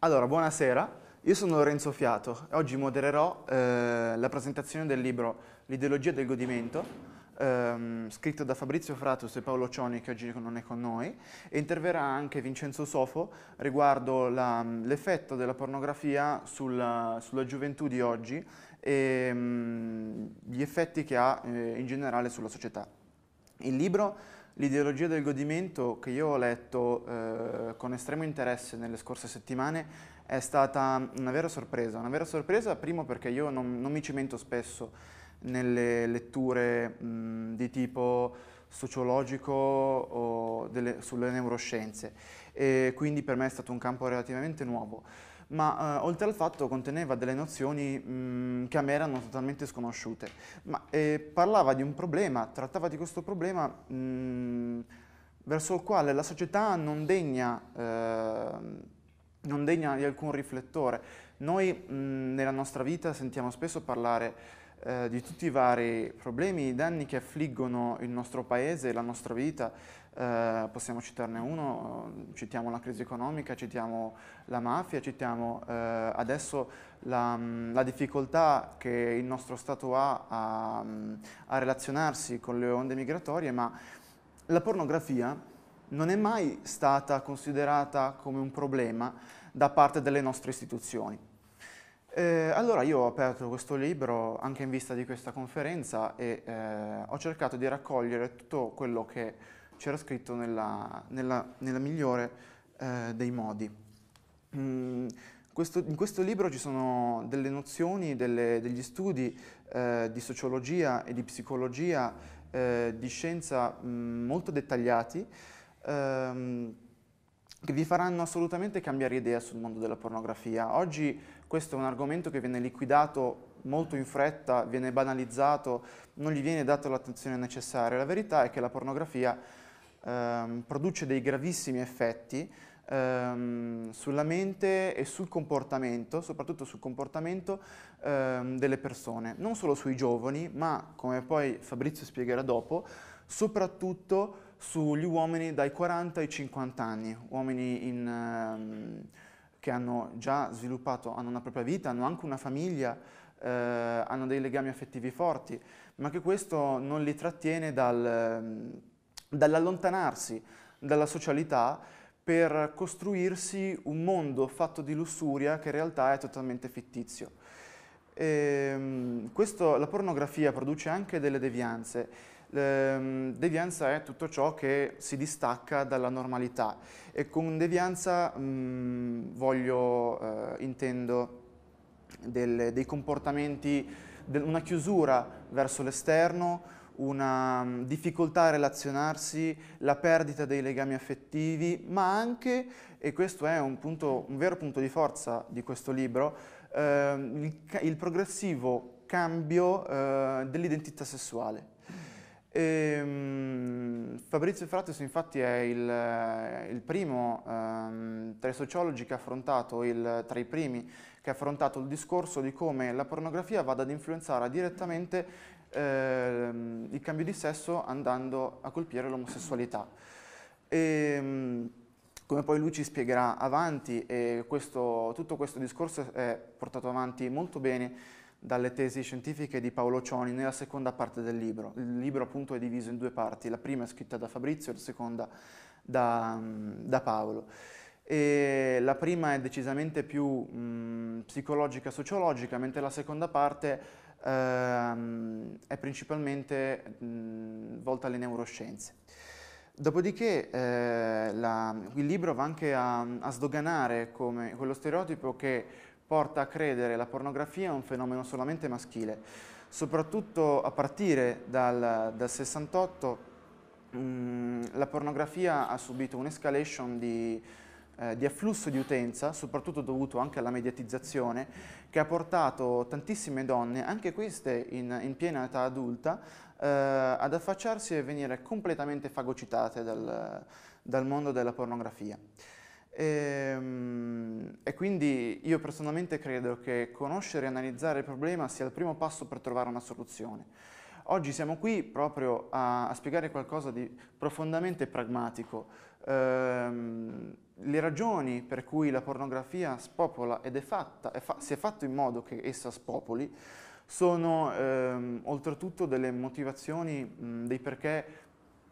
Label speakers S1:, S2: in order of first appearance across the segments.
S1: Allora, buonasera, io sono Lorenzo Fiato e oggi modererò eh, la presentazione del libro L'ideologia del godimento, ehm, scritto da Fabrizio Fratus e Paolo Cioni, che oggi non è con noi, e interverrà anche Vincenzo Sofo riguardo l'effetto della pornografia sulla, sulla, gioventù di oggi e mh, mm, gli effetti che ha eh, in generale sulla società. Il libro L'ideologia del godimento che io ho letto eh, con estremo interesse nelle scorse settimane è stata una vera sorpresa, una vera sorpresa primo perché io non, non mi cimento spesso nelle letture mh, di tipo sociologico o delle, sulle neuroscienze e quindi per me è stato un campo relativamente nuovo ma eh, oltre al fatto conteneva delle nozioni mh, mm, che a me erano totalmente sconosciute. Ma eh, parlava di un problema, trattava di questo problema mh, mm, verso il quale la società non degna, eh, non degna di alcun riflettore. Noi mh, mm, nella nostra vita sentiamo spesso parlare eh, di tutti i vari problemi, i danni che affliggono il nostro paese, la nostra vita, eh, possiamo citarne uno, citiamo la crisi economica, citiamo la mafia, citiamo eh, adesso la, mm, la, difficoltà che il nostro Stato ha a, mm, a relazionarsi con le onde migratorie, ma la pornografia non è mai stata considerata come un problema da parte delle nostre istituzioni. Eh, allora io ho aperto questo libro anche in vista di questa conferenza e eh, ho cercato di raccogliere tutto quello che c'era scritto nella, nella, nella migliore eh, dei modi. Mm, questo, in questo libro ci sono delle nozioni, delle, degli studi eh, di sociologia e di psicologia, eh, di scienza mh, mm, molto dettagliati, ehm, che vi faranno assolutamente cambiare idea sul mondo della pornografia. Oggi questo è un argomento che viene liquidato molto in fretta, viene banalizzato, non gli viene data l'attenzione necessaria. La verità è che la pornografia ehm, produce dei gravissimi effetti ehm, sulla mente e sul comportamento, soprattutto sul comportamento ehm, delle persone, non solo sui giovani, ma come poi Fabrizio spiegherà dopo, soprattutto sugli uomini dai 40 ai 50 anni, uomini in, ehm, che hanno già sviluppato, hanno una propria vita, hanno anche una famiglia, eh, hanno dei legami affettivi forti, ma che questo non li trattiene dal ehm, dall'allontanarsi dalla socialità per costruirsi un mondo fatto di lussuria che in realtà è totalmente fittizio. Ehm, questo, la pornografia produce anche delle devianze. Ehm, devianza è tutto ciò che si distacca dalla normalità e con devianza mh, mm, voglio, eh, intendo delle, dei comportamenti, del, una chiusura verso l'esterno, una mm, difficoltà a relazionarsi, la perdita dei legami affettivi, ma anche, e questo è un, punto, un vero punto di forza di questo libro, eh, il, il, progressivo cambio eh, dell'identità sessuale. E, um, Fabrizio Fratus infatti è il, eh, il primo um, tra i sociologi che ha affrontato, il, tra i primi, che ha affrontato il discorso di come la pornografia vada ad influenzare direttamente ehm, il cambio di sesso andando a colpire l'omosessualità. Ehm, come poi lui ci spiegherà avanti, e questo, tutto questo discorso è portato avanti molto bene dalle tesi scientifiche di Paolo Cioni nella seconda parte del libro. Il libro appunto è diviso in due parti, la prima è scritta da Fabrizio e la seconda da, da Paolo. E la prima è decisamente più mh, psicologica-sociologica, mentre la seconda parte ehm, è principalmente mh, volta alle neuroscienze. Dopodiché eh, la, il libro va anche a, a sdoganare come, quello stereotipo che porta a credere la pornografia è un fenomeno solamente maschile, soprattutto a partire dal, dal 68 mh, la pornografia ha subito un'escalation di eh, di afflusso di utenza, soprattutto dovuto anche alla mediatizzazione, che ha portato tantissime donne, anche queste in, in piena età adulta, eh, ad affacciarsi e venire completamente fagocitate dal, dal mondo della pornografia. E, ehm, e, quindi io personalmente credo che conoscere e analizzare il problema sia il primo passo per trovare una soluzione. Oggi siamo qui proprio a, a spiegare qualcosa di profondamente pragmatico, ehm, le ragioni per cui la pornografia spopola ed è fatta, è fa si è fatto in modo che essa spopoli, sono ehm, oltretutto delle motivazioni, mh, dei perché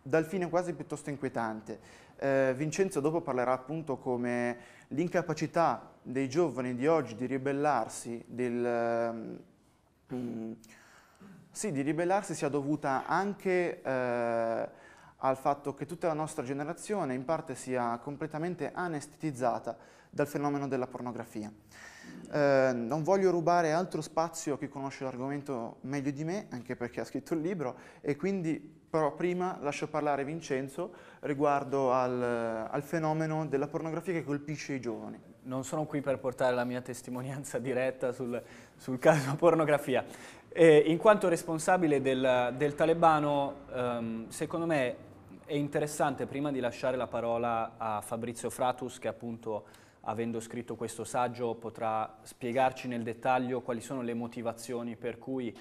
S1: dal fine quasi piuttosto inquietante. Eh, Vincenzo dopo parlerà appunto come l'incapacità dei giovani di oggi di ribellarsi, del, mh, sì, di ribellarsi sia dovuta anche eh, al fatto che tutta la nostra generazione in parte sia completamente anestetizzata dal fenomeno della pornografia. Eh, non voglio rubare altro spazio a chi conosce l'argomento meglio di me, anche perché ha scritto il libro, e quindi però prima lascio parlare Vincenzo riguardo al, al fenomeno della pornografia che colpisce i giovani. Non sono qui
S2: per portare la mia testimonianza diretta sul, sul caso pornografia. E eh, in quanto responsabile del, del talebano, ehm, secondo me è interessante, prima di lasciare la parola a Fabrizio Fratus, che appunto avendo scritto questo saggio potrà spiegarci nel dettaglio quali sono le motivazioni per cui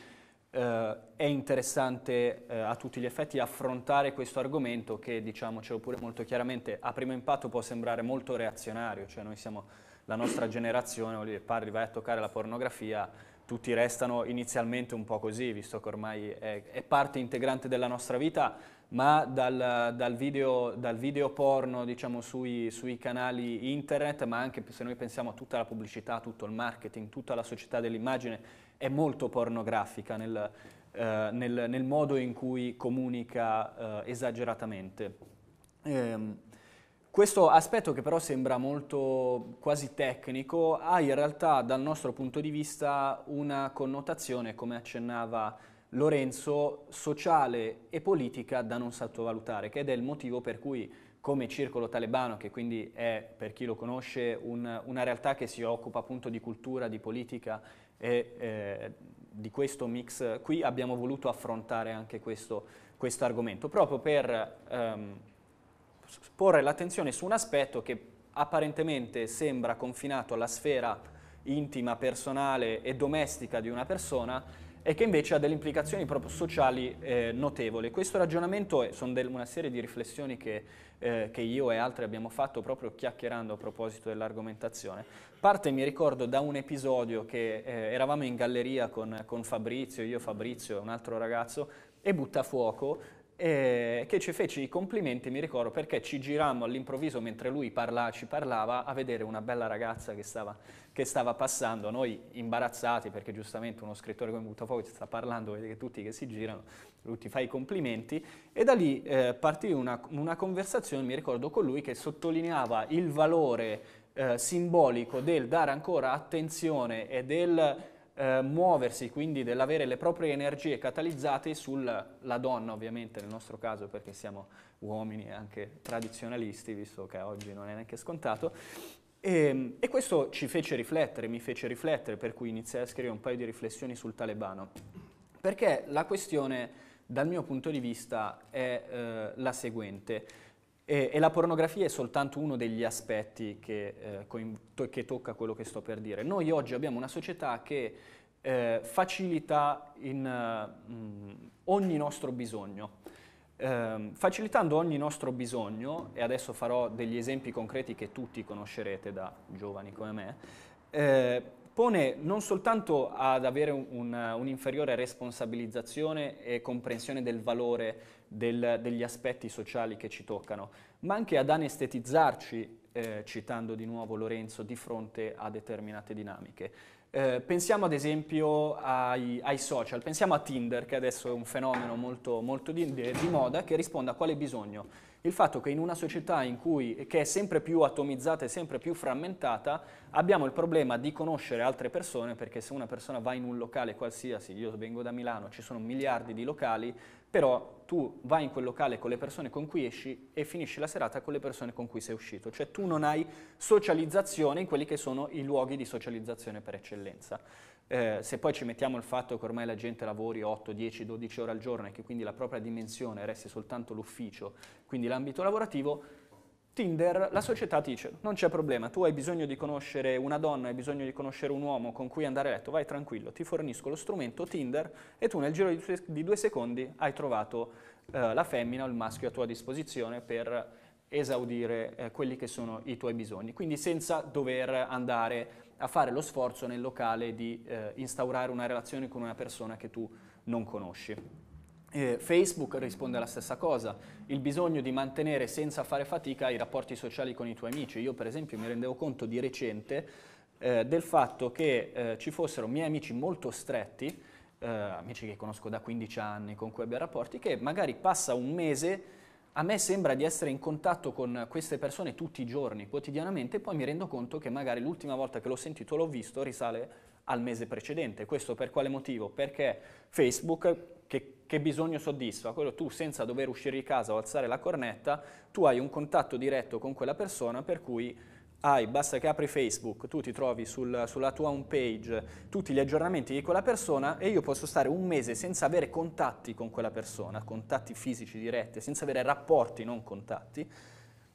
S2: eh, è interessante eh, a tutti gli effetti affrontare questo argomento che, diciamocelo pure molto chiaramente, a primo impatto può sembrare molto reazionario, cioè noi siamo la nostra generazione, voglio dire, parli, vai a toccare la pornografia, tutti restano inizialmente un po' così, visto che ormai è, è parte integrante della nostra vita, ma dal, dal, video, dal video, porno diciamo, sui, sui, canali internet, ma anche se noi pensiamo a tutta la pubblicità, tutto il marketing, tutta la società dell'immagine, è molto pornografica nel, eh, nel, nel modo in cui comunica eh, esageratamente. Ehm, questo aspetto che però sembra molto quasi tecnico ha in realtà dal nostro punto di vista una connotazione, come accennava Lorenzo sociale e politica da non sottovalutare, ed è il motivo per cui come Circolo Talebano, che quindi è, per chi lo conosce, un, una realtà che si occupa appunto di cultura, di politica e eh, di questo mix, qui abbiamo voluto affrontare anche questo, questo argomento, proprio per ehm, porre l'attenzione su un aspetto che apparentemente sembra confinato alla sfera intima, personale e domestica di una persona, e che invece ha delle implicazioni proprio sociali eh, notevoli. Questo ragionamento è, sono del, una serie di riflessioni che, eh, che, io e altri abbiamo fatto proprio chiacchierando a proposito dell'argomentazione. Parte, mi ricordo, da un episodio che eh, eravamo in galleria con, con Fabrizio, io Fabrizio e un altro ragazzo, e butta fuoco eh, che ci fece i complimenti, mi ricordo, perché ci girammo all'improvviso mentre lui parla, ci parlava a vedere una bella ragazza che stava, che stava passando, noi imbarazzati perché giustamente uno scrittore come Buttafuoco ci sta parlando, vede tutti che si girano, lui ti fa i complimenti e da lì eh, partì una, una conversazione, mi ricordo, con lui che sottolineava il valore eh, simbolico del dare ancora attenzione e del eh, muoversi, quindi dell'avere le proprie energie catalizzate sulla donna, ovviamente nel nostro caso perché siamo uomini anche tradizionalisti, visto che oggi non è neanche scontato. E, ehm, e questo ci fece riflettere, mi fece riflettere, per cui iniziai a scrivere un paio di riflessioni sul talebano, perché la questione dal mio punto di vista è eh, la seguente. E, e, la pornografia è soltanto uno degli aspetti che, eh, che, tocca quello che sto per dire. Noi oggi abbiamo una società che eh, facilità in uh, ogni nostro bisogno. Eh, facilitando ogni nostro bisogno, e adesso farò degli esempi concreti che tutti conoscerete da giovani come me, eh, pone non soltanto ad avere un'inferiore responsabilizzazione e comprensione del valore del, degli aspetti sociali che ci toccano, ma anche ad anestetizzarci, eh, citando di nuovo Lorenzo, di fronte a determinate dinamiche. Eh, pensiamo ad esempio ai, ai, social, pensiamo a Tinder che adesso è un fenomeno molto, molto di, di, moda che risponde a quale bisogno? Il fatto che in una società in cui, che è sempre più atomizzata e sempre più frammentata abbiamo il problema di conoscere altre persone perché se una persona va in un locale qualsiasi, io vengo da Milano, ci sono miliardi di locali, però tu vai in quel locale con le persone con cui esci e finisci la serata con le persone con cui sei uscito, cioè tu non hai socializzazione in quelli che sono i luoghi di socializzazione per eccellenza. Eh, se poi ci mettiamo il fatto che ormai la gente lavori 8, 10, 12 ore al giorno e che quindi la propria dimensione resti soltanto l'ufficio, quindi l'ambito lavorativo, Tinder, la società dice, non c'è problema, tu hai bisogno di conoscere una donna, hai bisogno di conoscere un uomo con cui andare a letto, vai tranquillo, ti fornisco lo strumento Tinder e tu nel giro di due secondi hai trovato eh, la femmina o il maschio a tua disposizione per esaudire eh, quelli che sono i tuoi bisogni, quindi senza dover andare a fare lo sforzo nel locale di eh, instaurare una relazione con una persona che tu non conosci. Eh, Facebook risponde alla stessa cosa, il bisogno di mantenere senza fare fatica i rapporti sociali con i tuoi amici. Io per esempio mi rendevo conto di recente eh, del fatto che eh, ci fossero miei amici molto stretti, eh, amici che conosco da 15 anni, con cui abbia rapporti, che magari passa un mese a me sembra di essere in contatto con queste persone tutti i giorni, quotidianamente, e poi mi rendo conto che magari l'ultima volta che l'ho sentito, l'ho visto, risale al mese precedente. Questo per quale motivo? Perché Facebook che, che bisogno soddisfa? Quello tu senza dover uscire di casa o alzare la cornetta, tu hai un contatto diretto con quella persona per cui hai, basta che apri Facebook, tu ti trovi sul, sulla tua home page tutti gli aggiornamenti di quella persona e io posso stare un mese senza avere contatti con quella persona, contatti fisici diretti, senza avere rapporti, non contatti,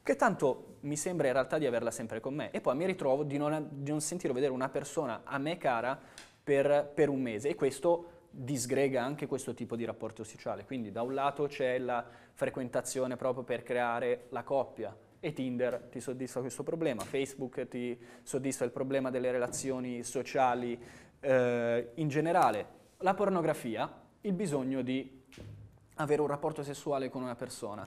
S2: che tanto mi sembra in realtà di averla sempre con me. E poi mi ritrovo di non, di non sentire vedere una persona a me cara per, per un mese e questo disgrega anche questo tipo di rapporto sociale. Quindi da un lato c'è la frequentazione proprio per creare la coppia e Tinder ti soddisfa questo problema, Facebook ti soddisfa il problema delle relazioni sociali eh, in generale. La pornografia, il bisogno di avere un rapporto sessuale con una persona.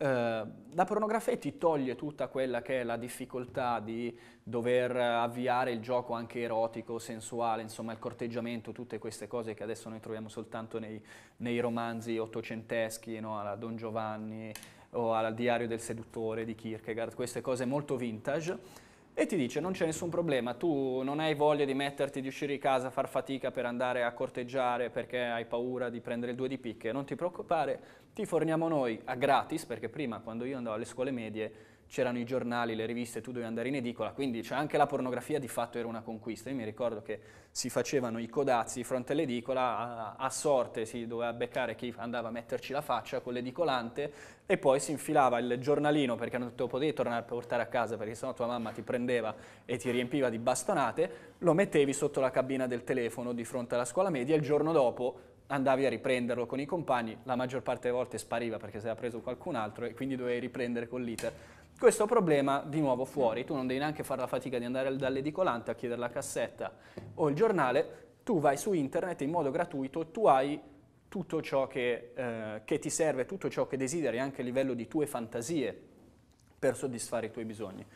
S2: Eh, la pornografia ti toglie tutta quella che è la difficoltà di dover avviare il gioco anche erotico, sensuale, insomma il corteggiamento, tutte queste cose che adesso noi troviamo soltanto nei, nei romanzi ottocenteschi, no? alla Don Giovanni o al Diario del seduttore di Kierkegaard, queste cose molto vintage e ti dice non c'è nessun problema, tu non hai voglia di metterti, di uscire di casa, far fatica per andare a corteggiare perché hai paura di prendere il due di picche, non ti preoccupare, ti forniamo noi a gratis, perché prima quando io andavo alle scuole medie c'erano i giornali, le riviste, tu dovevi andare in edicola, quindi cioè, anche la pornografia di fatto era una conquista. Io mi ricordo che si facevano i codazzi di fronte all'edicola, a, a sorte si doveva beccare chi andava a metterci la faccia con l'edicolante e poi si infilava il giornalino perché non te lo potevi tornare a portare a casa perché sennò tua mamma ti prendeva e ti riempiva di bastonate, lo mettevi sotto la cabina del telefono di fronte alla scuola media e il giorno dopo andavi a riprenderlo con i compagni, la maggior parte delle volte spariva perché si era preso qualcun altro e quindi dovevi riprendere con l'iter. Questo problema di nuovo fuori, tu non devi neanche fare la fatica di andare dall'edicolante a chiedere la cassetta o il giornale, tu vai su internet in modo gratuito, tu hai tutto ciò che, eh, che ti serve, tutto ciò che desideri anche a livello di tue fantasie per soddisfare i tuoi bisogni.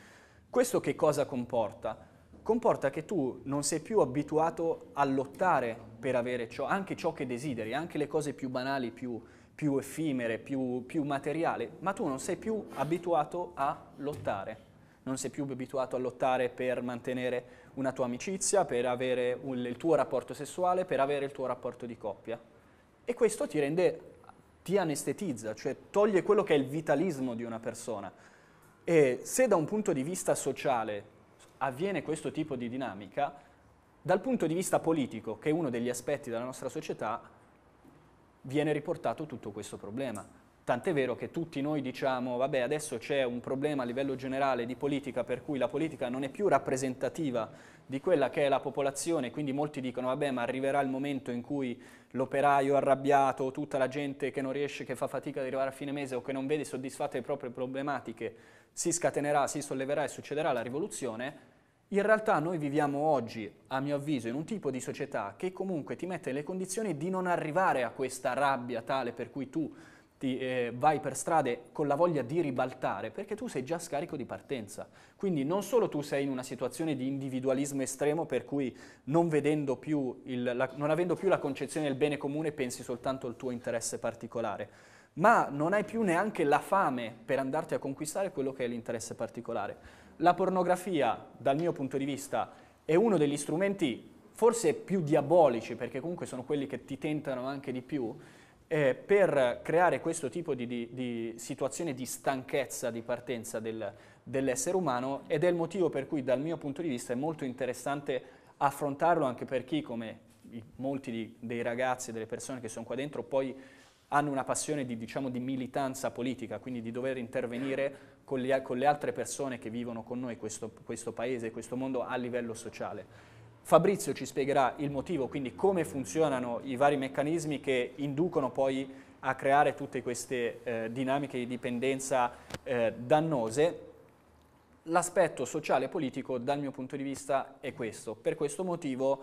S2: Questo che cosa comporta? comporta che tu non sei più abituato a lottare per avere ciò, anche ciò che desideri, anche le cose più banali, più più effimere, più, più materiale, ma tu non sei più abituato a lottare non sei più abituato a lottare per mantenere una tua amicizia, per avere un, il tuo rapporto sessuale, per avere il tuo rapporto di coppia. E questo ti rende, ti anestetizza, cioè toglie quello che è il vitalismo di una persona. E se da un punto di vista sociale avviene questo tipo di dinamica, dal punto di vista politico, che è uno degli aspetti della nostra società, viene riportato tutto questo problema. Tant'è vero che tutti noi diciamo, vabbè, adesso c'è un problema a livello generale di politica per cui la politica non è più rappresentativa di quella che è la popolazione, quindi molti dicono, vabbè, ma arriverà il momento in cui l'operaio arrabbiato, tutta la gente che non riesce, che fa fatica ad arrivare a fine mese o che non vede soddisfatte le proprie problematiche, si scatenerà, si solleverà e succederà la rivoluzione, in realtà noi viviamo oggi, a mio avviso, in un tipo di società che comunque ti mette nelle condizioni di non arrivare a questa rabbia tale per cui tu ti, eh, vai per strade con la voglia di ribaltare, perché tu sei già scarico di partenza. Quindi non solo tu sei in una situazione di individualismo estremo per cui non, il, la, non avendo più la concezione del bene comune pensi soltanto al tuo interesse particolare, ma non hai più neanche la fame per andarti a conquistare quello che è l'interesse particolare. La pornografia, dal mio punto di vista, è uno degli strumenti forse più diabolici, perché comunque sono quelli che ti tentano anche di più, eh, per creare questo tipo di, di, di, situazione di stanchezza di partenza del, dell'essere umano ed è il motivo per cui dal mio punto di vista è molto interessante affrontarlo anche per chi come molti di, dei ragazzi e delle persone che sono qua dentro poi hanno una passione di, diciamo, di militanza politica, quindi di dover intervenire con le, con le, altre persone che vivono con noi questo, questo paese, questo mondo a livello sociale. Fabrizio ci spiegherà il motivo, quindi come funzionano i vari meccanismi che inducono poi a creare tutte queste eh, dinamiche di dipendenza eh, dannose. L'aspetto sociale e politico dal mio punto di vista è questo. Per questo motivo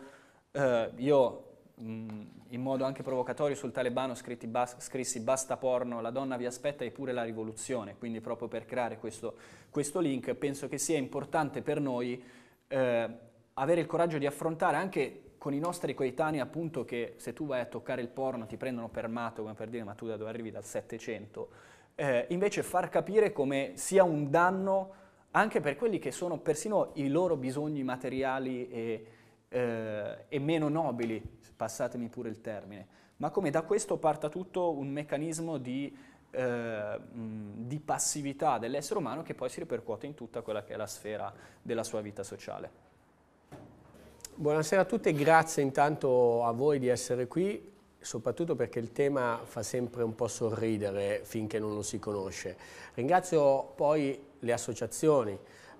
S2: eh, io Mm, in modo anche provocatorio sul talebano bas- scrissi basta porno, la donna vi aspetta e pure la rivoluzione, quindi proprio per creare questo, questo link penso che sia importante per noi eh, avere il coraggio di affrontare anche con i nostri coetanei appunto che se tu vai a toccare il porno ti prendono per matto, come per dire ma tu da dove arrivi dal 700, eh, invece far capire come sia un danno anche per quelli che sono persino i loro bisogni materiali e, eh, e meno nobili, passatemi pure il termine, ma come da questo parta tutto un meccanismo di, eh, di passività dell'essere umano che poi si ripercuote in tutta quella che è la sfera della sua vita sociale.
S3: Buonasera a tutte, grazie intanto a voi di essere qui, soprattutto perché il tema fa sempre un po' sorridere finché non lo si conosce. Ringrazio poi le associazioni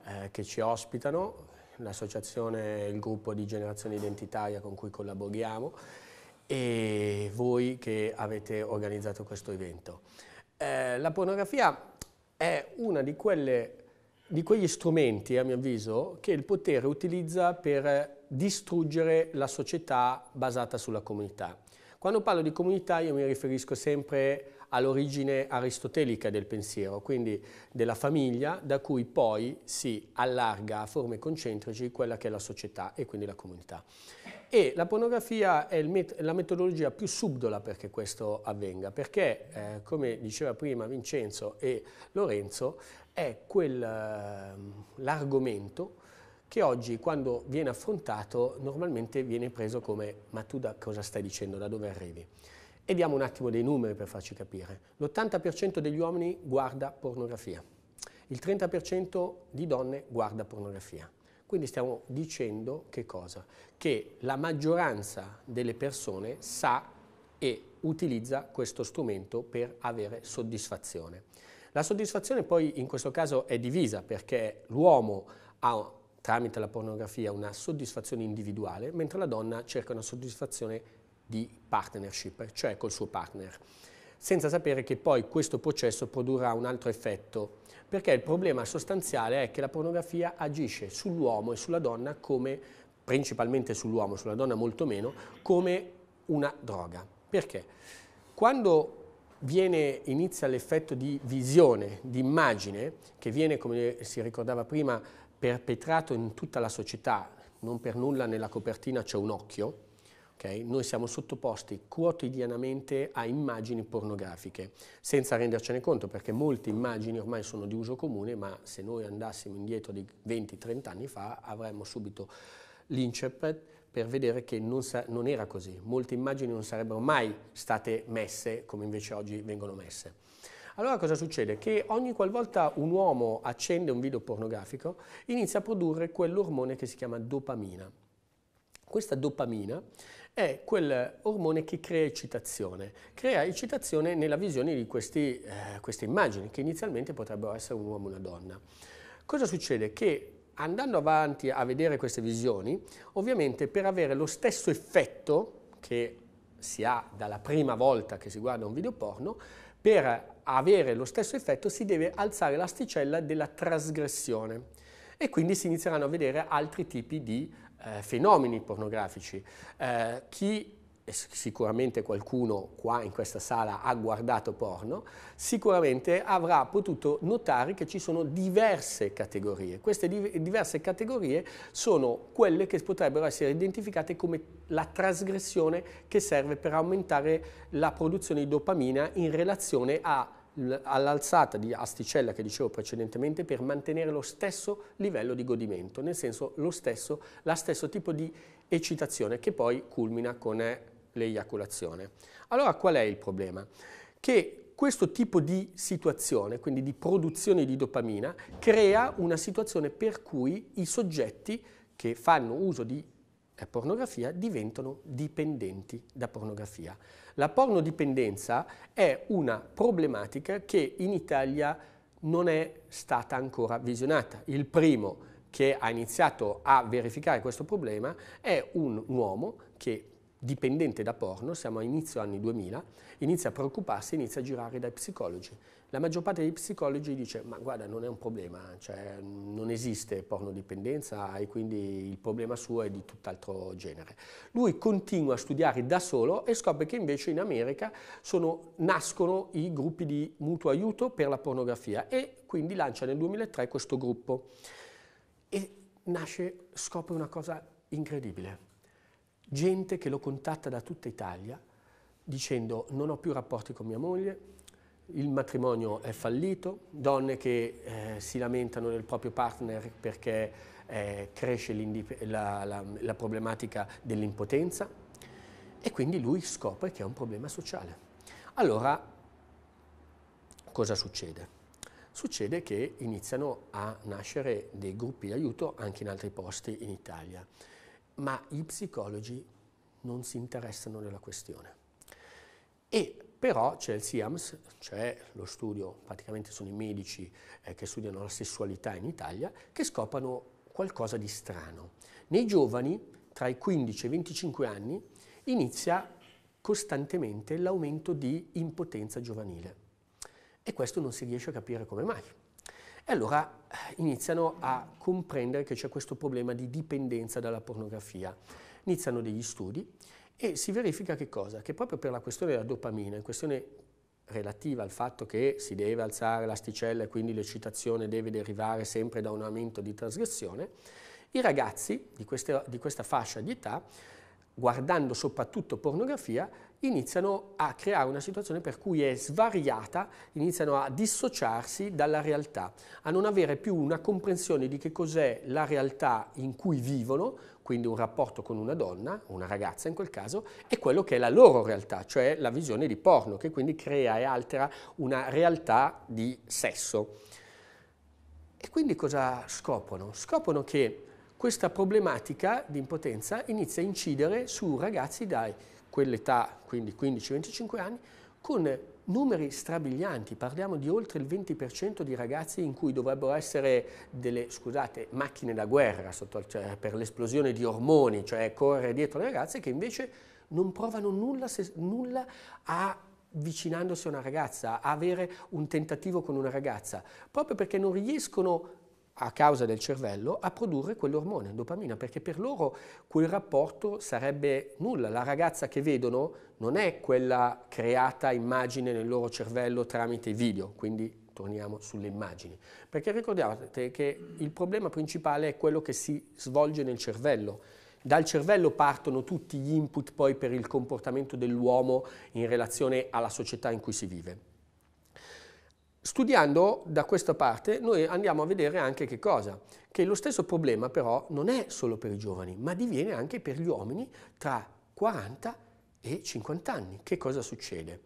S3: eh, che ci ospitano, l'associazione il gruppo di Generazione Identitaria con cui collaboriamo e voi che avete organizzato questo evento. Eh, la pornografia è uno di, di, quegli strumenti, a mio avviso, che il potere utilizza per distruggere la società basata sulla comunità. Quando parlo di comunità io mi riferisco sempre all'origine aristotelica del pensiero, quindi della famiglia da cui poi si allarga a forme concentrici quella che è la società e quindi la comunità. E la pornografia è met la metodologia più subdola perché questo avvenga, perché eh, come diceva prima Vincenzo e Lorenzo, è quell'argomento ehm, eh, che oggi quando viene affrontato normalmente viene preso come ma tu da cosa stai dicendo, da dove arrivi? E diamo un attimo dei numeri per farci capire. L'80% degli uomini guarda pornografia, il 30% di donne guarda pornografia. Quindi stiamo dicendo che cosa? Che la maggioranza delle persone sa e utilizza questo strumento per avere soddisfazione. La soddisfazione poi in questo caso è divisa perché l'uomo ha tramite la pornografia una soddisfazione individuale, mentre la donna cerca una soddisfazione individuale di partnership, cioè col suo partner, senza sapere che poi questo processo produrrà un altro effetto, perché il problema sostanziale è che la pornografia agisce sull'uomo e sulla donna come, principalmente sull'uomo, sulla donna molto meno, come una droga. Perché? Quando viene, inizia l'effetto di visione, di immagine, che viene, come si ricordava prima, perpetrato in tutta la società, non per nulla nella copertina c'è un occhio, Okay? Noi siamo sottoposti quotidianamente a immagini pornografiche, senza rendercene conto, perché molte immagini ormai sono di uso comune, ma se noi andassimo indietro di 20-30 anni fa avremmo subito l'interpret per vedere che non, non era così. Molte immagini non sarebbero mai state messe come invece oggi vengono messe. Allora cosa succede? Che ogni qualvolta un uomo accende un video pornografico inizia a produrre quell'ormone che si chiama dopamina. Questa dopamina è quel ormone che crea eccitazione. Crea eccitazione nella visione di questi, eh, queste immagini, che inizialmente potrebbero essere un uomo e una donna. Cosa succede? Che andando avanti a vedere queste visioni, ovviamente per avere lo stesso effetto che si ha dalla prima volta che si guarda un video porno, per avere lo stesso effetto si deve alzare l'asticella della trasgressione e quindi si inizieranno a vedere altri tipi di eh, fenomeni pornografici. Eh, chi sicuramente qualcuno qua in questa sala ha guardato porno, sicuramente avrà potuto notare che ci sono diverse categorie. Queste diverse categorie sono quelle che potrebbero essere identificate come la trasgressione che serve per aumentare la produzione di dopamina in relazione a all'alzata di asticella che dicevo precedentemente per mantenere lo stesso livello di godimento, nel senso lo stesso, la stesso tipo di eccitazione che poi culmina con eh, l'eiaculazione. Allora qual è il problema? Che questo tipo di situazione, quindi di produzione di dopamina, crea una situazione per cui i soggetti che fanno uso di eh, pornografia diventano dipendenti da pornografia. La pornodipendenza è una problematica che in Italia non è stata ancora visionata. Il primo che ha iniziato a verificare questo problema è un uomo che dipendente da porno, siamo a inizio anni 2000, inizia a preoccuparsi, inizia a girare dai psicologi. La maggior parte dei psicologi dice ma guarda non è un problema, cioè, non esiste pornodipendenza e quindi il problema suo è di tutt'altro genere. Lui continua a studiare da solo e scopre che invece in America sono, nascono i gruppi di mutuo aiuto per la pornografia e quindi lancia nel 2003 questo gruppo e nasce, scopre una cosa incredibile gente che lo contatta da tutta Italia dicendo non ho più rapporti con mia moglie, il matrimonio è fallito, donne che eh, si lamentano del proprio partner perché eh, cresce la, la, la problematica dell'impotenza e quindi lui scopre che è un problema sociale. Allora, cosa succede? Succede che iniziano a nascere dei gruppi di aiuto anche in altri posti in Italia ma i psicologi non si interessano della questione. E però c'è il SIAMS, cioè lo studio, praticamente sono i medici eh, che studiano la sessualità in Italia, che scoprono qualcosa di strano. Nei giovani, tra i 15 e i 25 anni, inizia costantemente l'aumento di impotenza giovanile. E questo non si riesce a capire come mai. E allora eh, iniziano a comprendere che c'è questo problema di dipendenza dalla pornografia. Iniziano degli studi e si verifica che cosa? Che proprio per la questione della dopamina, in questione relativa al fatto che si deve alzare l'asticella e quindi l'eccitazione deve derivare sempre da un aumento di trasgressione, i ragazzi di questa, di questa fascia di età, guardando soprattutto pornografia, iniziano a creare una situazione per cui è svariata, iniziano a dissociarsi dalla realtà, a non avere più una comprensione di che cos'è la realtà in cui vivono, quindi un rapporto con una donna, una ragazza in quel caso, e quello che è la loro realtà, cioè la visione di porno, che quindi crea e altera una realtà di sesso. E quindi cosa scoprono? Scoprono che questa problematica di impotenza inizia a incidere su ragazzi dai quell'età, quindi 15-25 anni, con numeri strabilianti, parliamo di oltre il 20% di ragazzi in cui dovrebbero essere delle, scusate, macchine da guerra sotto, cioè, per l'esplosione di ormoni, cioè correre dietro le ragazze che invece non provano nulla, se, nulla a avvicinandosi a una ragazza, a avere un tentativo con una ragazza, proprio perché non riescono a causa del cervello a produrre quell'ormone, dopamina, perché per loro quel rapporto sarebbe nulla. La ragazza che vedono non è quella creata immagine nel loro cervello tramite video, quindi torniamo sulle immagini. Perché ricordate che il problema principale è quello che si svolge nel cervello. Dal cervello partono tutti gli input poi per il comportamento dell'uomo in relazione alla società in cui si vive. Studiando da questa parte noi andiamo a vedere anche che cosa? Che lo stesso problema però non è solo per i giovani, ma diviene anche per gli uomini tra 40 e 50 anni. Che cosa succede?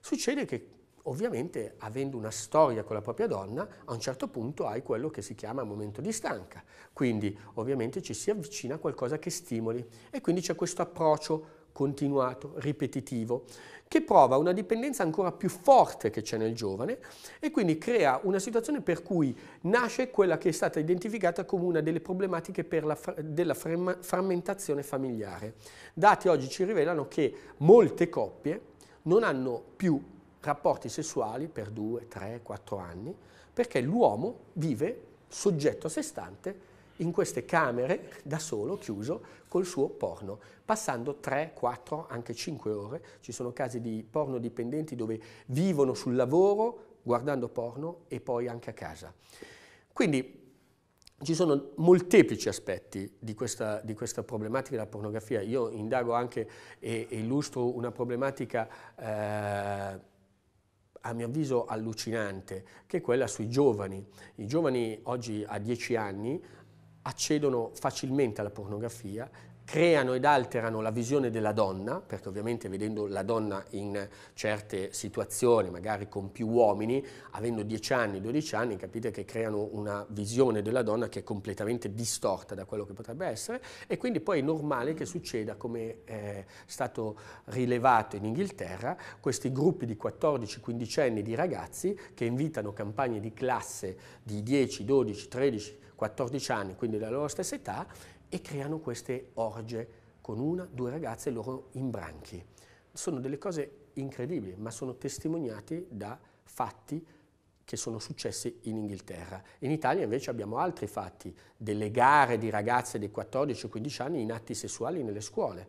S3: Succede che ovviamente avendo una storia con la propria donna, a un certo punto hai quello che si chiama momento di stanca. Quindi ovviamente ci si avvicina a qualcosa che stimoli e quindi c'è questo approccio continuato, ripetitivo che prova una dipendenza ancora più forte che c'è nel giovane e quindi crea una situazione per cui nasce quella che è stata identificata come una delle problematiche la, della frammentazione familiare. Dati oggi ci rivelano che molte coppie non hanno più rapporti sessuali per 2, 3, 4 anni perché l'uomo vive soggetto a sé stante in queste camere da solo, chiuso, col suo porno, passando 3, 4, anche 5 ore. Ci sono casi di porno dipendenti dove vivono sul lavoro guardando porno e poi anche a casa. Quindi ci sono molteplici aspetti di questa, di questa, problematica della pornografia. Io indago anche e, illustro una problematica eh, a mio avviso allucinante, che è quella sui giovani. I giovani oggi a 10 anni accedono facilmente alla pornografia, creano ed alterano la visione della donna, perché ovviamente vedendo la donna in certe situazioni, magari con più uomini, avendo 10 anni, 12 anni, capite che creano una visione della donna che è completamente distorta da quello che potrebbe essere e quindi poi è normale che succeda, come è stato rilevato in Inghilterra, questi gruppi di 14-15 anni di ragazzi che invitano campagne di classe di 10, 12, 13, 14 anni, quindi della loro stessa età, e creano queste orge con una, due ragazze e loro imbranchi. Sono delle cose incredibili, ma sono testimoniati da fatti che sono successi in Inghilterra. In Italia invece abbiamo altri fatti, delle gare di ragazze di 14-15 anni in atti sessuali nelle scuole,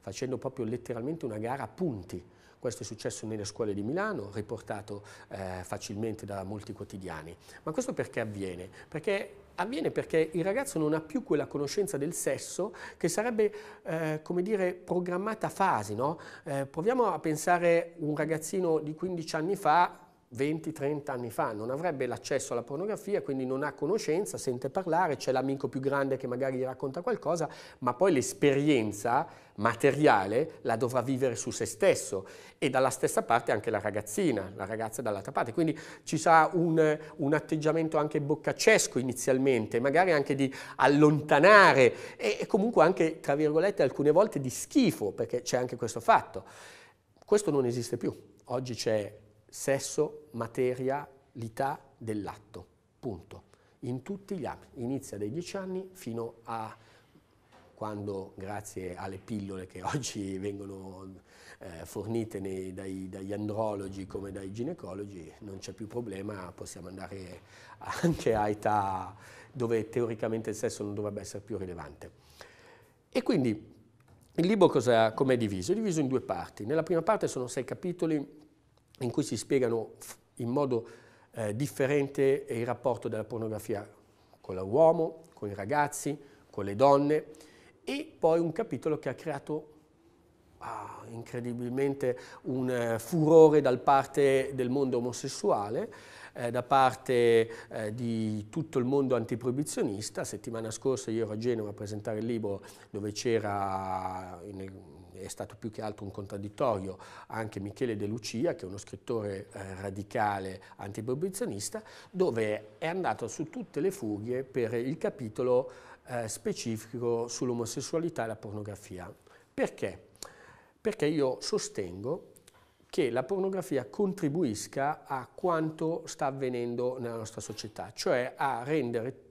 S3: facendo proprio letteralmente una gara a punti. Questo è successo nelle scuole di Milano, riportato eh, facilmente da molti quotidiani. Ma questo perché avviene? Perché avviene perché il ragazzo non ha più quella conoscenza del sesso che sarebbe, eh, come dire, programmata a fasi. No? Eh, proviamo a pensare un ragazzino di 15 anni fa 20-30 anni fa, non avrebbe l'accesso alla pornografia, quindi non ha conoscenza, sente parlare, c'è l'amico più grande che magari gli racconta qualcosa, ma poi l'esperienza materiale la dovrà vivere su se stesso e dalla stessa parte anche la ragazzina, la ragazza dall'altra parte. Quindi ci sarà un, un atteggiamento anche boccaccesco inizialmente, magari anche di allontanare e, e comunque anche, tra virgolette, alcune volte di schifo, perché c'è anche questo fatto. Questo non esiste più. Oggi c'è sesso, materialità dell'atto, punto. In tutti gli ambiti, inizia dai 10 anni fino a quando, grazie alle pillole che oggi vengono eh, fornite nei, dai, dagli andrologi come dai ginecologi, non c'è più problema, possiamo andare anche a età dove teoricamente il sesso non dovrebbe essere più rilevante. E quindi il libro come è diviso? È diviso in due parti. Nella prima parte sono sei capitoli in cui si spiegano in modo eh, differente il rapporto della pornografia con l'uomo, con i ragazzi, con le donne e poi un capitolo che ha creato ah, incredibilmente un eh, furore da parte del mondo omosessuale, eh, da parte eh, di tutto il mondo antiproibizionista. Settimana scorsa io ero a Genova a presentare il libro dove c'era eh, è stato più che altro un contraddittorio anche Michele De Lucia, che è uno scrittore eh, radicale antiproibizionista, dove è andato su tutte le fughe per il capitolo eh, specifico sull'omosessualità e la pornografia. Perché? Perché io sostengo che la pornografia contribuisca a quanto sta avvenendo nella nostra società, cioè a rendere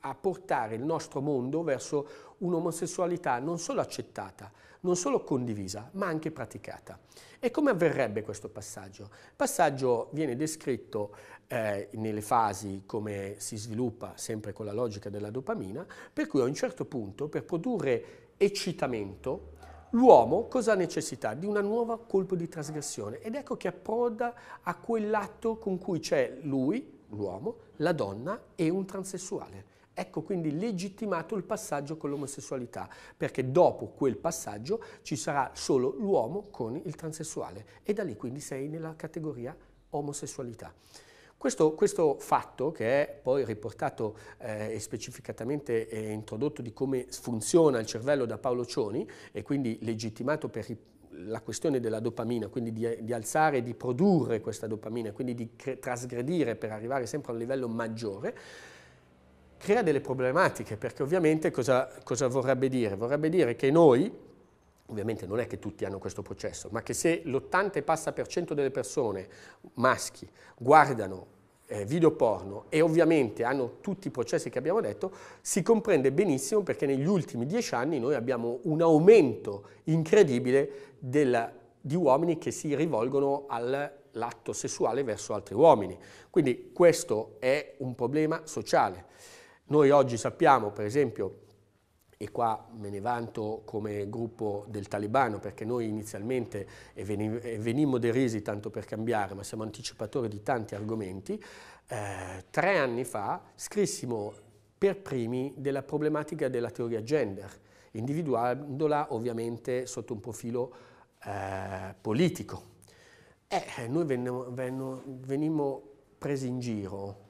S3: a portare il nostro mondo verso un'omosessualità non solo accettata, non solo condivisa, ma anche praticata. E come avverrebbe questo passaggio? Il passaggio viene descritto eh, nelle fasi come si sviluppa sempre con la logica della dopamina, per cui a un certo punto per produrre eccitamento L'uomo cosa ha necessità? Di un nuovo colpo di trasgressione ed ecco che approda a quell'atto con cui c'è lui, l'uomo, la donna e un transessuale. Ecco quindi legittimato il passaggio con l'omosessualità, perché dopo quel passaggio ci sarà solo l'uomo con il transessuale e da lì quindi sei nella categoria omosessualità. Questo, questo fatto, che è poi riportato eh, e specificatamente eh, introdotto di come funziona il cervello da Paolo Cioni e quindi legittimato per la questione della dopamina, quindi di, di, alzare, di produrre questa dopamina, quindi di trasgredire per arrivare sempre a un livello maggiore, crea delle problematiche, perché ovviamente cosa, cosa vorrebbe dire? Vorrebbe dire che noi, ovviamente non è che tutti hanno questo processo, ma che se l'80 passa per cento delle persone, maschi, guardano eh, video porno e ovviamente hanno tutti i processi che abbiamo detto, si comprende benissimo perché negli ultimi dieci anni noi abbiamo un aumento incredibile del, di uomini che si rivolgono all'atto sessuale verso altri uomini. Quindi questo è un problema sociale. Noi oggi sappiamo, per esempio, e qua me ne vanto come gruppo del talebano perché noi inizialmente venimmo derisi tanto per cambiare, ma siamo anticipatori di tanti argomenti, eh, tre anni fa scrissimo per primi della problematica della teoria gender, individuandola ovviamente sotto un profilo eh, politico. Eh, eh noi venimmo presi in giro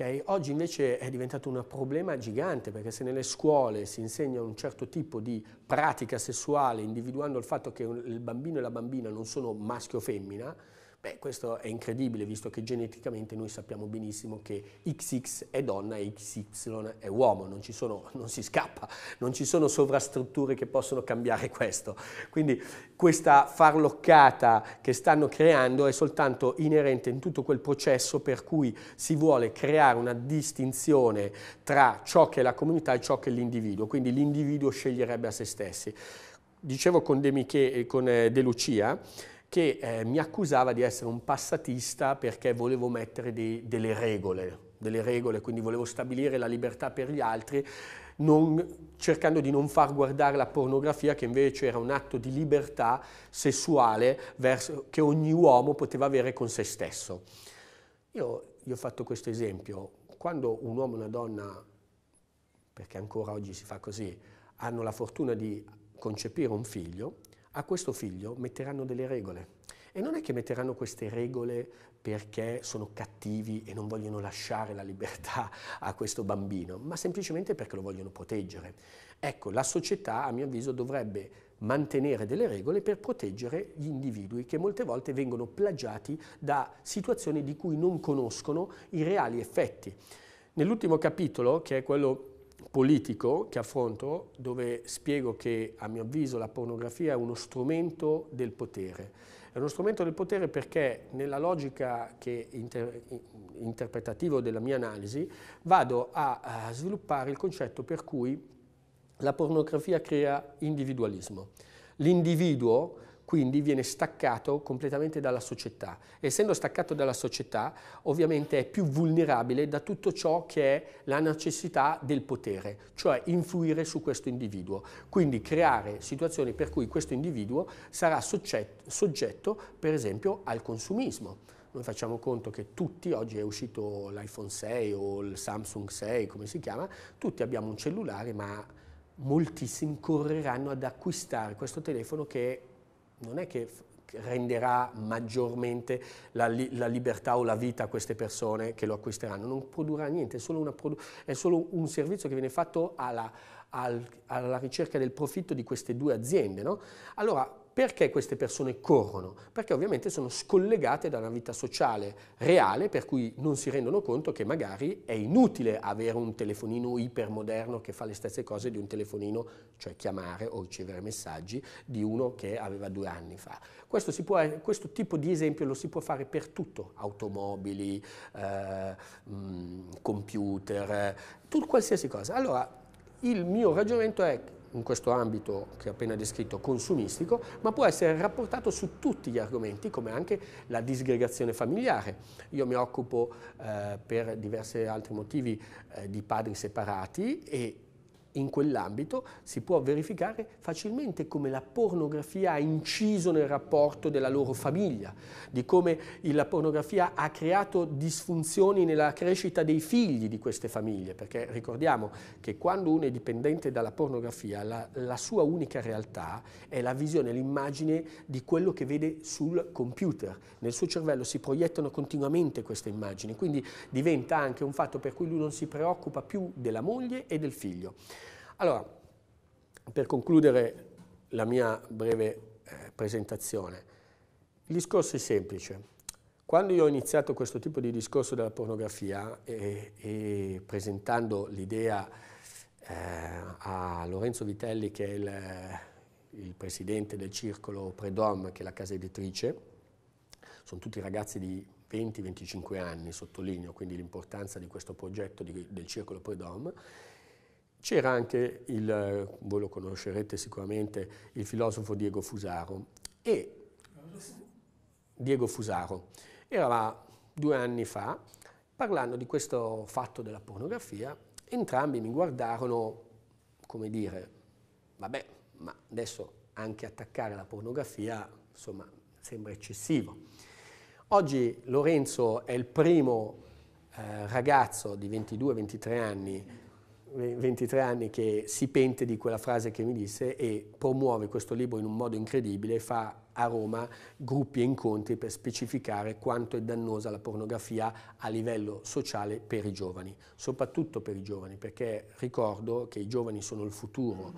S3: Okay? Oggi invece è diventato un problema gigante perché se nelle scuole si insegna un certo tipo di pratica sessuale individuando il fatto che il bambino e la bambina non sono maschio o femmina, Beh, questo è incredibile, visto che geneticamente noi sappiamo benissimo che XX è donna e XY è uomo, non, sono, non si scappa, non ci sono sovrastrutture che possono cambiare questo. Quindi questa farloccata che stanno creando è soltanto inerente in tutto quel processo per cui si vuole creare una distinzione tra ciò che è la comunità e ciò che è l'individuo, quindi l'individuo sceglierebbe a se stessi. Dicevo con De, Miche, eh, con eh, De Lucia, che eh, mi accusava di essere un passatista perché volevo mettere dei, delle regole, delle regole, quindi volevo stabilire la libertà per gli altri, non, cercando di non far guardare la pornografia che invece era un atto di libertà sessuale verso, che ogni uomo poteva avere con se stesso. Io gli ho fatto questo esempio, quando un uomo e una donna, perché ancora oggi si fa così, hanno la fortuna di concepire un figlio, a questo figlio metteranno delle regole. E non è che metteranno queste regole perché sono cattivi e non vogliono lasciare la libertà a questo bambino, ma semplicemente perché lo vogliono proteggere. Ecco, la società, a mio avviso, dovrebbe mantenere delle regole per proteggere gli individui che molte volte vengono plagiati da situazioni di cui non conoscono i reali effetti. Nell'ultimo capitolo, che è quello politico che affronto dove spiego che a mio avviso la pornografia è uno strumento del potere. È uno strumento del potere perché nella logica inter interpretativa della mia analisi vado a, a sviluppare il concetto per cui la pornografia crea individualismo. L'individuo quindi viene staccato completamente dalla società. Essendo staccato dalla società, ovviamente è più vulnerabile da tutto ciò che è la necessità del potere, cioè influire su questo individuo. Quindi creare situazioni per cui questo individuo sarà soggetto, soggetto per esempio, al consumismo noi facciamo conto che tutti, oggi è uscito l'iPhone 6 o il Samsung 6, come si chiama, tutti abbiamo un cellulare, ma moltissimi correranno ad acquistare questo telefono che non è che renderà maggiormente la, li, la, libertà o la vita a queste persone che lo acquisteranno, non produrrà niente, è solo, produ- è solo un servizio che viene fatto alla, al, alla ricerca del profitto di queste due aziende. No? Allora, perché queste persone corrono? Perché ovviamente sono scollegate da una vita sociale reale, per cui non si rendono conto che magari è inutile avere un telefonino ipermoderno che fa le stesse cose di un telefonino, cioè chiamare o ricevere messaggi, di uno che aveva due anni fa. Questo, può, questo tipo di esempio lo si può fare per tutto, automobili, eh, mm, computer, eh, tu, qualsiasi cosa. Allora, il mio ragionamento è in questo ambito che ho appena descritto consumistico, ma può essere rapportato su tutti gli argomenti, come anche la disgregazione familiare. Io mi occupo eh, per diversi altri motivi eh, di padri separati e in quell'ambito si può verificare facilmente come la pornografia ha inciso nel rapporto della loro famiglia, di come la pornografia ha creato disfunzioni nella crescita dei figli di queste famiglie, perché ricordiamo che quando uno è dipendente dalla pornografia la, la sua unica realtà è la visione, l'immagine di quello che vede sul computer, nel suo cervello si proiettano continuamente queste immagini, quindi diventa anche un fatto per cui lui non si preoccupa più della moglie e del figlio. Allora, per concludere la mia breve eh, presentazione, il discorso è semplice. Quando io ho iniziato questo tipo di discorso della pornografia e, e presentando l'idea eh, a Lorenzo Vitelli, che è il, il presidente del circolo Predom, che è la casa editrice, sono tutti ragazzi di 20-25 anni, sottolineo quindi l'importanza di questo progetto di, del circolo Predom, c'era anche il, voi lo conoscerete sicuramente, il filosofo Diego Fusaro. E Diego Fusaro era due anni fa, parlando di questo fatto della pornografia, entrambi mi guardarono come dire, vabbè, ma adesso anche attaccare la pornografia, insomma, sembra eccessivo. Oggi Lorenzo è il primo eh, ragazzo di 22-23 anni 23 eh, anni che si pente di quella frase che mi disse e promuove questo libro in un modo incredibile, fa a Roma gruppi e incontri per specificare quanto è dannosa la pornografia a livello sociale per i giovani, soprattutto per i giovani, perché ricordo che i giovani sono il futuro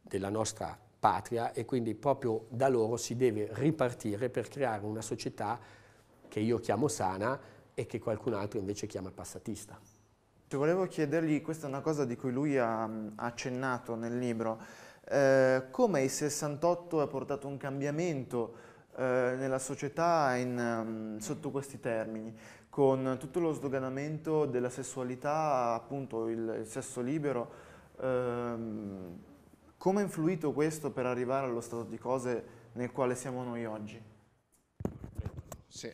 S3: della nostra patria e quindi proprio da loro si deve ripartire per creare una società che io chiamo sana e che qualcun altro invece chiama passatista.
S1: Cioè, volevo chiedergli, questa è una cosa di cui lui ha, ha mm, accennato nel libro, eh, come il 68 ha portato un cambiamento eh, nella società in, um, sotto questi termini, con tutto lo sdoganamento della sessualità, appunto il, il sesso libero, ehm, come ha influito questo per arrivare allo stato di cose nel quale siamo noi oggi? Sì.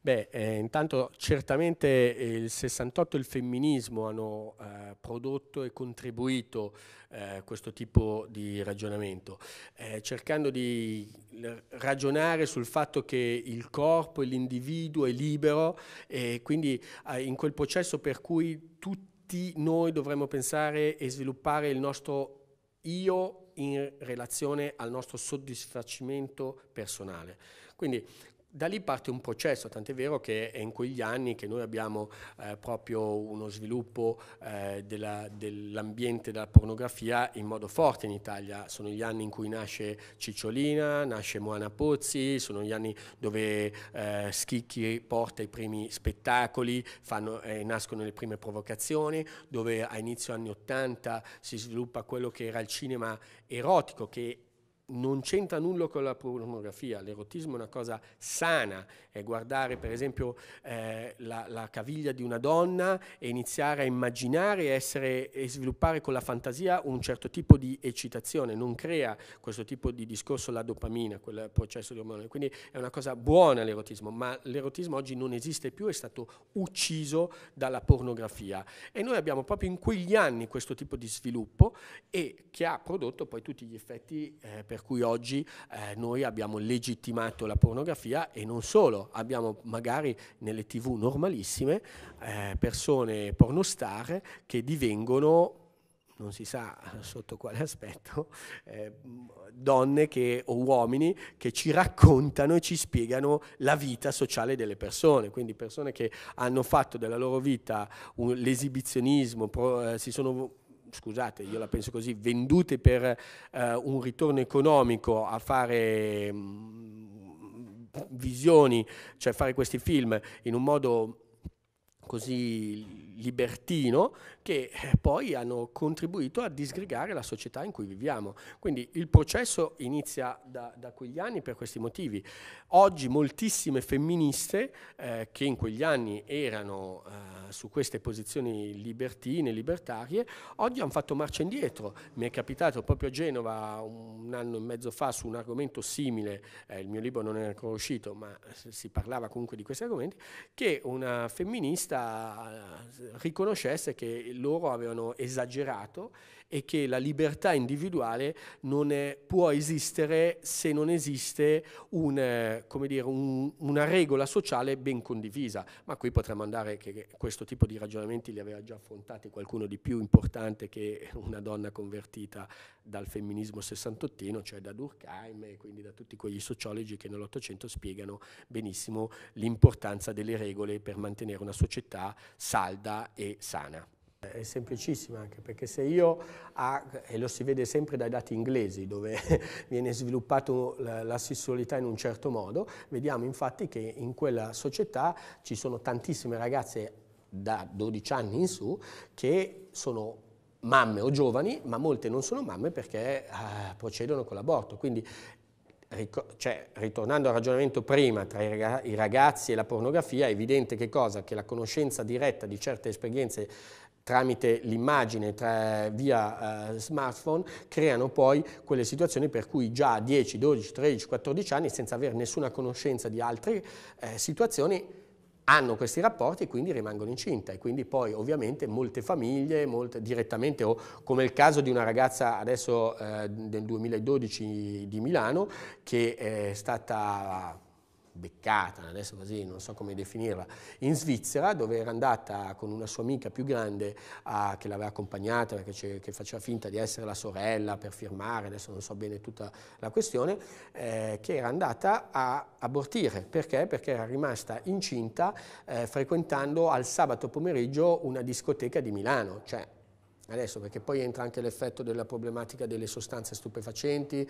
S3: Beh, eh, intanto certamente eh, il 68 e il femminismo hanno eh, prodotto e contribuito eh, questo tipo di ragionamento, eh, cercando di ragionare sul fatto che il corpo e l'individuo è libero e quindi eh, in quel processo per cui tutti noi dovremmo pensare e sviluppare il nostro io in relazione al nostro soddisfacimento personale. Quindi da lì parte un processo, tant'è vero che è in quegli anni che noi abbiamo eh, proprio uno sviluppo eh, dell'ambiente della pornografia in modo forte in Italia. Sono gli anni in cui nasce Cicciolina, nasce Moana Pozzi, sono gli anni dove eh, Schicchi porta i primi spettacoli, fanno, eh, nascono le prime provocazioni, dove a inizio anni 80 si sviluppa quello che era il cinema erotico che non c'entra nulla con la pornografia, l'erotismo è una cosa sana, è guardare per esempio eh, la, la, caviglia di una donna e iniziare a immaginare essere, e sviluppare con la fantasia un certo tipo di eccitazione, non crea questo tipo di discorso la dopamina, quel processo di ormone, quindi è una cosa buona l'erotismo, ma l'erotismo oggi non esiste più, è stato ucciso dalla pornografia e noi abbiamo proprio in quegli anni questo tipo di sviluppo e che ha prodotto poi tutti gli effetti eh, per per cui oggi eh, noi abbiamo legittimato la pornografia e non solo, abbiamo magari nelle tv normalissime eh, persone pornostar che divengono non si sa sotto quale aspetto, eh, donne che, o uomini che ci raccontano e ci spiegano la vita sociale delle persone, quindi persone che hanno fatto della loro vita l'esibizionismo, eh, si sono scusate, io la penso così, vendute per eh, un ritorno economico a fare mh, mm, visioni, cioè fare questi film in un modo così libertino che eh, poi hanno contribuito a disgregare la società in cui viviamo. Quindi il processo inizia da, da quegli anni per questi motivi. Oggi moltissime femministe eh, che in quegli anni erano eh, su queste posizioni libertine, libertarie, oggi hanno fatto marcia indietro. Mi è capitato proprio a Genova un anno e mezzo fa su un argomento simile, eh, il mio libro non era ancora uscito, ma si parlava comunque di questi argomenti, che una femminista riconoscesse che loro avevano esagerato e che la libertà individuale non è, può esistere se non esiste un, dire, un, una regola sociale ben condivisa. Ma qui potremmo andare, che questo tipo di ragionamenti li aveva già affrontati qualcuno di più importante che una donna convertita dal femminismo sessantottino, cioè da Durkheim e quindi da tutti quegli sociologi che nell'Ottocento spiegano benissimo l'importanza delle regole per mantenere una società salda e sana. Eh, è semplicissima anche perché se io, ha, e lo si vede sempre dai dati inglesi dove viene sviluppata la, la sessualità in un certo modo, vediamo infatti che in quella società ci sono tantissime ragazze da 12 anni in su che sono mamme o giovani, ma molte non sono mamme perché eh, procedono con l'aborto. Quindi, cioè, ritornando al ragionamento prima tra i, ragazzi e la pornografia, è evidente che, cosa? che la conoscenza diretta di certe esperienze tramite l'immagine tra, via eh, smartphone creano poi quelle situazioni per cui già a 10, 12, 13, 14 anni senza avere nessuna conoscenza di altre eh, situazioni hanno questi rapporti e quindi rimangono incinta e quindi poi ovviamente molte famiglie molte, direttamente o come il caso di una ragazza adesso eh, del 2012 di Milano che è stata beccata, adesso così non so come definirla, in Svizzera dove era andata con una sua amica più grande a, che l'aveva accompagnata, che, che faceva finta di essere la sorella per firmare, adesso non so bene tutta la questione, eh, che era andata a abortire. Perché? Perché era rimasta incinta eh, frequentando al sabato pomeriggio una discoteca di Milano, cioè adesso perché poi entra anche l'effetto della problematica delle sostanze stupefacenti,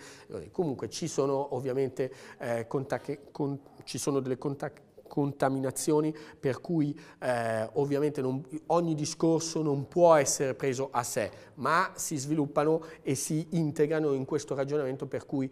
S3: comunque ci sono ovviamente eh, contacche, con, ci sono delle contac- contaminazioni per cui eh, ovviamente non, ogni discorso non può essere preso a sé, ma si sviluppano e si integrano in questo ragionamento per cui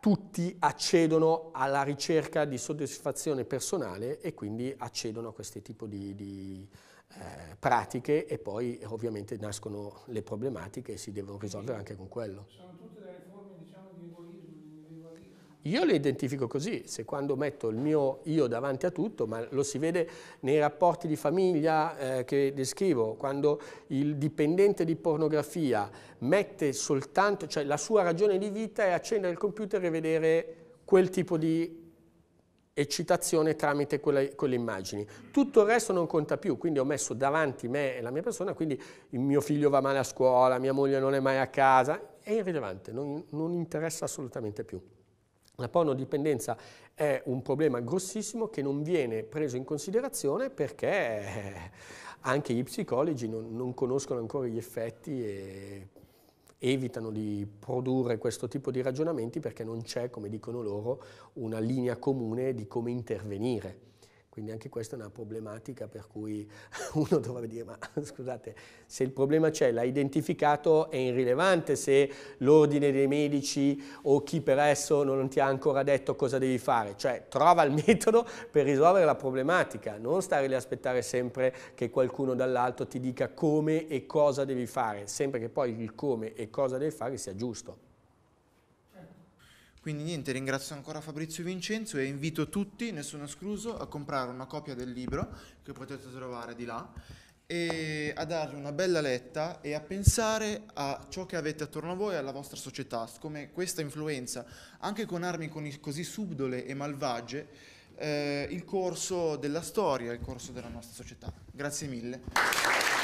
S3: tutti accedono alla ricerca di soddisfazione personale e quindi accedono a questo tipo di, di eh, pratiche e poi ovviamente nascono le problematiche e si devono risolvere anche con quello.
S1: Sono tutte delle forme diciamo,
S3: di egoismo, Io le identifico così, se quando metto il mio io davanti a tutto, ma lo si vede nei rapporti di famiglia eh, che descrivo, quando il dipendente di pornografia mette soltanto, cioè la sua ragione di vita è accendere il computer e vedere quel tipo di eccitazione tramite quelle, quelle, immagini. Tutto il resto non conta più, quindi ho messo davanti me e la mia persona, quindi il mio figlio va male a scuola, mia moglie non è mai a casa, è irrilevante, non, non interessa assolutamente più. La pornodipendenza è un problema grossissimo che non viene preso in considerazione perché eh, anche gli psicologi non, non conoscono ancora gli effetti e evitano di produrre questo tipo di ragionamenti perché non c'è, come dicono loro, una linea comune di come intervenire. Quindi anche questa è una problematica per cui uno dovrebbe dire ma scusate, se il problema c'è, l'ha identificato, è irrilevante se l'ordine dei medici o chi per esso non ti ha ancora detto cosa devi fare, cioè trova il metodo per risolvere la problematica, non stare lì a aspettare sempre che qualcuno dall'alto ti dica come e cosa devi fare, sempre che poi il come e cosa devi fare sia giusto.
S1: Quindi niente, ringrazio ancora Fabrizio Vincenzo e invito tutti, nessuno escluso, a comprare una copia del libro che potete trovare di là e a dargli una bella letta e a pensare a ciò che avete attorno a voi e alla vostra società, come questa influenza, anche con armi così subdole e malvagie, eh, il corso della storia, il corso della nostra società. Grazie mille.